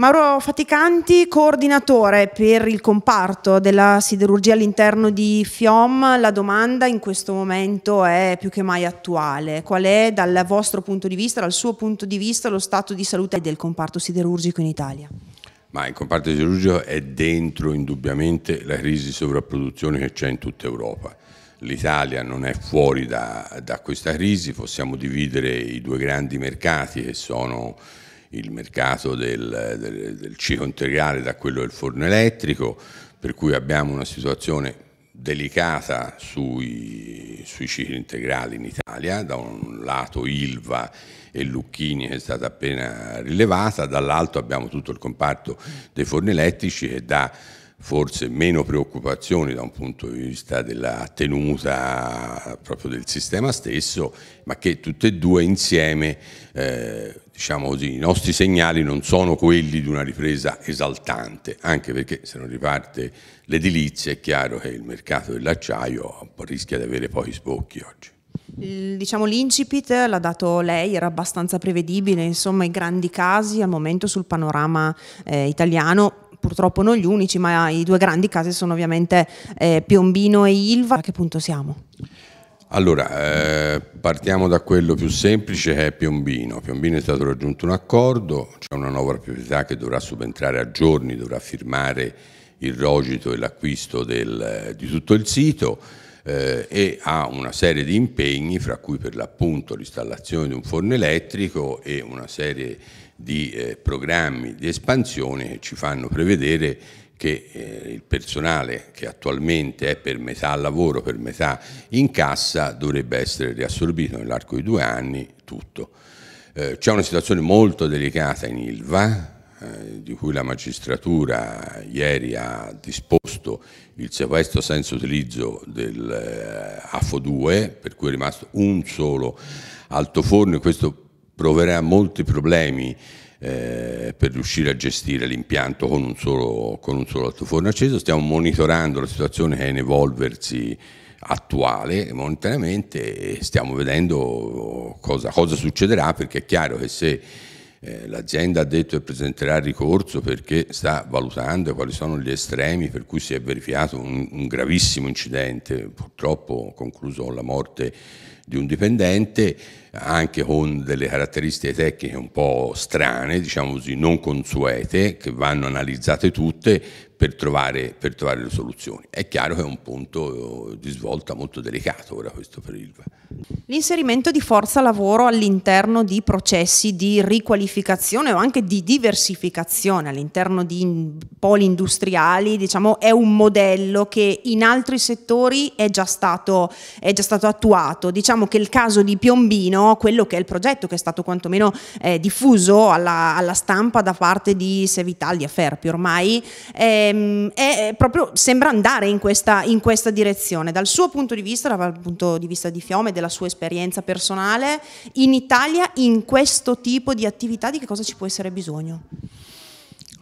Mauro Faticanti, coordinatore per il comparto della siderurgia all'interno di FIOM, la domanda in questo momento è più che mai attuale. Qual è dal vostro punto di vista, dal suo punto di vista, lo stato di salute del comparto siderurgico in Italia? Ma il comparto siderurgico è dentro indubbiamente la crisi di sovrapproduzione che c'è in tutta Europa. L'Italia non è fuori da, da questa crisi, possiamo dividere i due grandi mercati che sono il mercato del, del, del ciclo integrale da quello del forno elettrico, per cui abbiamo una situazione delicata sui, sui, cicli integrali in Italia, da un lato Ilva e Lucchini che è stata appena rilevata, dall'altro abbiamo tutto il comparto dei forni elettrici che da forse meno preoccupazioni da un punto di vista della tenuta proprio del sistema stesso, ma che tutte e due insieme, eh, diciamo così, i nostri segnali non sono quelli di una ripresa esaltante, anche perché se non riparte l'edilizia è chiaro che il mercato dell'acciaio rischia di avere pochi sbocchi oggi. Diciamo l'incipit l'ha dato lei, era abbastanza prevedibile, insomma i grandi casi al momento sul panorama eh, italiano purtroppo non gli unici, ma i due grandi casi sono ovviamente eh, Piombino e Ilva. A che punto siamo? Allora, eh, partiamo da quello più semplice che è Piombino. Piombino è stato raggiunto un accordo, c'è una nuova proprietà che dovrà subentrare a giorni, dovrà firmare il rogito e l'acquisto eh, di tutto il sito eh, e ha una serie di impegni, fra cui per l'appunto l'installazione di un forno elettrico e una serie di di eh, programmi di espansione che ci fanno prevedere che eh, il personale che attualmente è per metà al lavoro, per metà in cassa, dovrebbe essere riassorbito nell'arco di due anni tutto. Eh, C'è una situazione molto delicata in Ilva, eh, di cui la magistratura ieri ha disposto il sequestro senza utilizzo del eh, AFO2, per cui è rimasto un solo altoforno e questo proverà molti problemi eh, per riuscire a gestire l'impianto con un solo, con un solo altoforno acceso. Stiamo monitorando la situazione che è in evolversi attuale momentaneamente e stiamo vedendo cosa, cosa succederà perché è chiaro che se eh, l'azienda ha detto che presenterà il ricorso perché sta valutando quali sono gli estremi per cui si è verificato un, un gravissimo incidente, purtroppo concluso con la morte di un dipendente anche con delle caratteristiche tecniche un po' strane, diciamo così, non consuete, che vanno analizzate tutte per trovare, per trovare le soluzioni. È chiaro che è un punto di svolta molto delicato ora questo per Ilva. L'inserimento di forza lavoro all'interno di processi di riqualificazione o anche di diversificazione all'interno di poli industriali, diciamo, è un modello che in altri settori è già stato, è già stato attuato. Diciamo diciamo che il caso di Piombino, quello che è il progetto che è stato quantomeno eh, diffuso alla, alla, stampa da parte di Sevital, di Aferpi ormai, ehm, è proprio, sembra andare in questa, in questa direzione. Dal suo punto di vista, dal punto di vista di Fiome, della sua esperienza personale, in Italia in questo tipo di attività di che cosa ci può essere bisogno?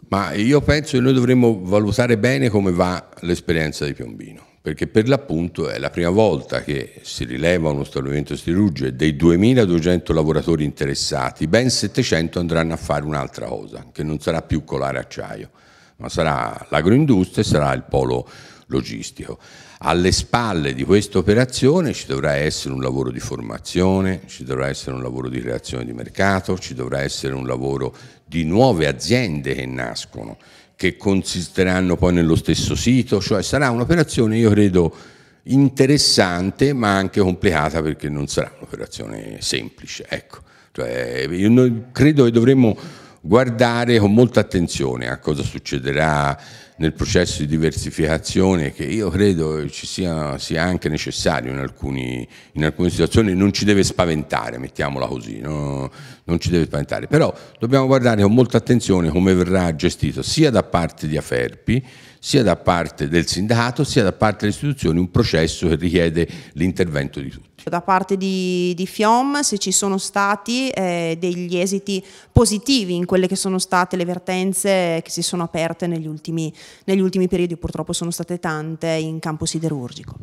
Ma io penso che noi dovremmo valutare bene come va l'esperienza di Piombino perché per l'appunto è la prima volta che si rileva uno stabilimento siderurgico e dei 2200 lavoratori interessati, ben 700 andranno a fare un'altra cosa, che non sarà più colare acciaio, ma sarà l'agroindustria e sarà il polo logistico. Alle spalle di questa operazione ci dovrà essere un lavoro di formazione, ci dovrà essere un lavoro di creazione di mercato, ci dovrà essere un lavoro di nuove aziende che nascono che consisteranno poi nello stesso sito, cioè sarà un'operazione io credo interessante ma anche complicata perché non sarà un'operazione semplice. Ecco. Cioè, io credo che dovremmo guardare con molta attenzione a cosa succederà nel processo di diversificazione che io credo ci sia, sia anche necessario in, alcuni, in, alcune situazioni, non ci deve spaventare, mettiamola così, no? non ci deve spaventare, però dobbiamo guardare con molta attenzione come verrà gestito sia da parte di Aferpi, sia da parte del sindacato, sia da parte delle istituzioni un processo che richiede l'intervento di tutti. Cioè, da parte di, di FIOM se ci sono stati eh, degli esiti positivi in quelle che sono state le vertenze che si sono aperte negli ultimi, negli ultimi periodi, purtroppo sono state tante in campo siderurgico.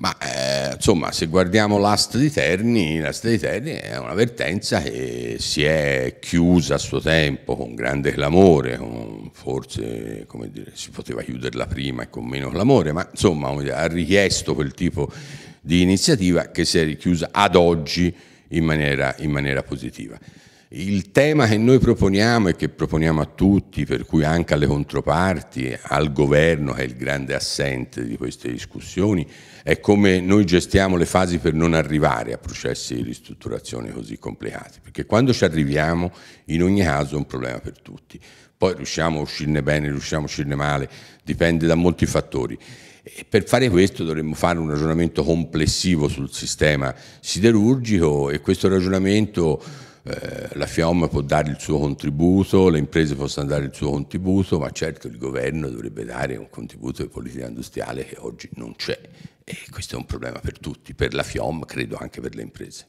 Ma eh, insomma, se guardiamo l'asta di Terni, l'asta di Terni è una vertenza che si è chiusa a suo tempo con grande clamore, con forse dire, si poteva chiuderla prima e con meno clamore, ma insomma ha richiesto quel tipo di di iniziativa che si è richiusa ad oggi in maniera, in maniera positiva. Il tema che noi proponiamo e che proponiamo a tutti, per cui anche alle controparti, al governo che è il grande assente di queste discussioni, è come noi gestiamo le fasi per non arrivare a processi di ristrutturazione così complicati, perché quando ci arriviamo in ogni caso è un problema per tutti. Poi riusciamo a uscirne bene, riusciamo a uscirne male, dipende da molti fattori. E per fare questo dovremmo fare un ragionamento complessivo sul sistema siderurgico e questo ragionamento eh, la FIOM può dare il suo contributo, le imprese possono dare il suo contributo, ma certo il governo dovrebbe dare un contributo di politica industriale che oggi non c'è e questo è un problema per tutti, per la FIOM credo anche per le imprese.